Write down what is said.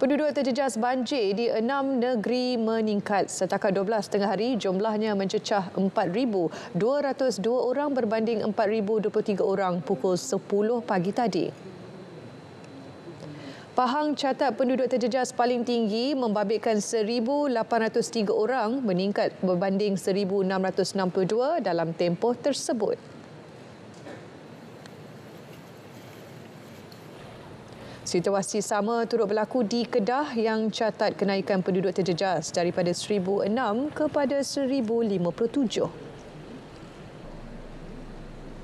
Penduduk terjejas banjir di enam negeri meningkat setakat 12 tengah hari jumlahnya mencecah 4,202 orang berbanding 4,023 orang pukul 10 pagi tadi. Pahang catat penduduk terjejas paling tinggi membabitkan 1,803 orang meningkat berbanding 1,662 dalam tempoh tersebut. Situasi sama turut berlaku di Kedah yang catat kenaikan penduduk terjejas daripada 1,006 kepada 1,057.